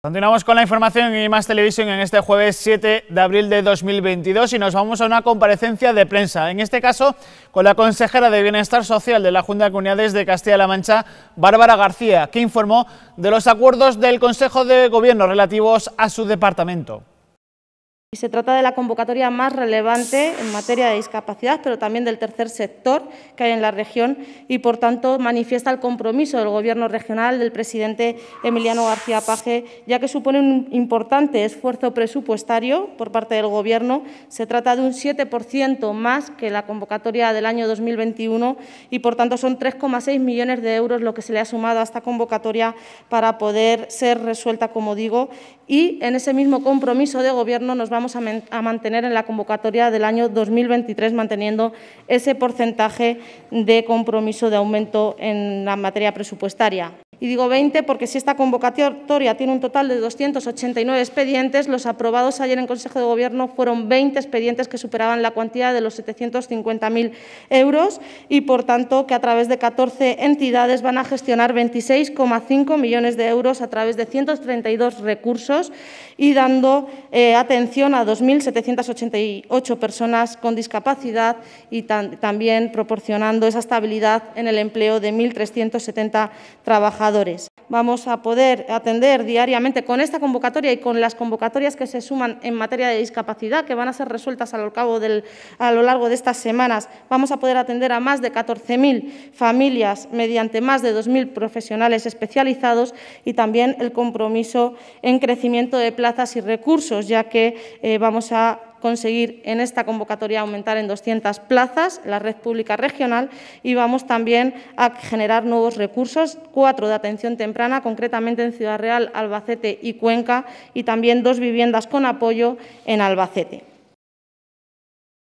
Continuamos con la información y más televisión en este jueves 7 de abril de 2022 y nos vamos a una comparecencia de prensa, en este caso con la consejera de Bienestar Social de la Junta de Comunidades de Castilla-La Mancha, Bárbara García, que informó de los acuerdos del Consejo de Gobierno relativos a su departamento. Se trata de la convocatoria más relevante en materia de discapacidad, pero también del tercer sector que hay en la región y, por tanto, manifiesta el compromiso del Gobierno regional del presidente Emiliano García Paje, ya que supone un importante esfuerzo presupuestario por parte del Gobierno. Se trata de un 7% más que la convocatoria del año 2021 y, por tanto, son 3,6 millones de euros lo que se le ha sumado a esta convocatoria para poder ser resuelta, como digo, y en ese mismo compromiso de Gobierno nos vamos a, mantener en la convocatoria del año 2023, manteniendo ese porcentaje de compromiso de aumento en la materia presupuestaria. Y digo 20 porque si esta convocatoria tiene un total de 289 expedientes, los aprobados ayer en Consejo de Gobierno fueron 20 expedientes que superaban la cuantía de los 750.000 euros y, por tanto, que a través de 14 entidades van a gestionar 26,5 millones de euros a través de 132 recursos y dando eh, atención a 2.788 personas con discapacidad y también proporcionando esa estabilidad en el empleo de 1.370 trabajadores Vamos a poder atender diariamente con esta convocatoria y con las convocatorias que se suman en materia de discapacidad, que van a ser resueltas a lo, largo de estas semanas, vamos a poder atender a más de 14.000 familias mediante más de 2.000 profesionales especializados y también el compromiso en crecimiento de plazas y recursos, ya que eh, vamos a conseguir en esta convocatoria aumentar en 200 plazas la red pública regional y vamos también a generar nuevos recursos, cuatro de atención temprana, concretamente en Ciudad Real, Albacete y Cuenca, y también dos viviendas con apoyo en Albacete.